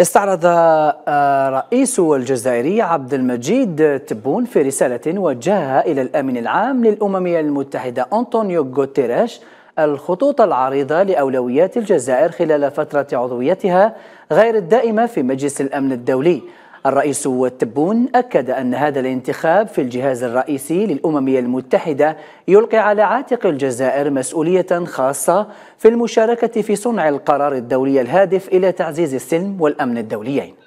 استعرض آه، رئيس الجزائري عبد المجيد تبون في رسالة وجهها إلى الأمن العام للأمم المتحدة أنطونيو غوتيريش الخطوط العريضة لأولويات الجزائر خلال فترة عضويتها غير الدائمة في مجلس الأمن الدولي الرئيس تبون أكد أن هذا الانتخاب في الجهاز الرئيسي للأمم المتحدة يلقي على عاتق الجزائر مسؤولية خاصة في المشاركة في صنع القرار الدولي الهادف إلى تعزيز السلم والأمن الدوليين